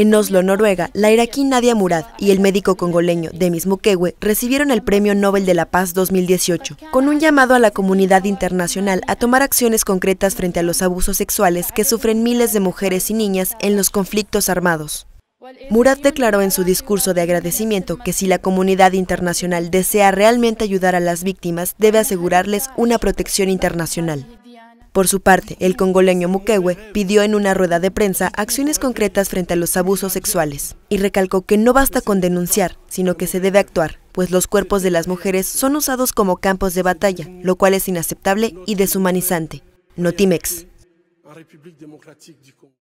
En Oslo, Noruega, la iraquí Nadia Murad y el médico congoleño Demis Mukwege recibieron el Premio Nobel de la Paz 2018, con un llamado a la comunidad internacional a tomar acciones concretas frente a los abusos sexuales que sufren miles de mujeres y niñas en los conflictos armados. Murad declaró en su discurso de agradecimiento que si la comunidad internacional desea realmente ayudar a las víctimas, debe asegurarles una protección internacional. Por su parte, el congoleño Mukewe pidió en una rueda de prensa acciones concretas frente a los abusos sexuales y recalcó que no basta con denunciar, sino que se debe actuar, pues los cuerpos de las mujeres son usados como campos de batalla, lo cual es inaceptable y deshumanizante. Notimex.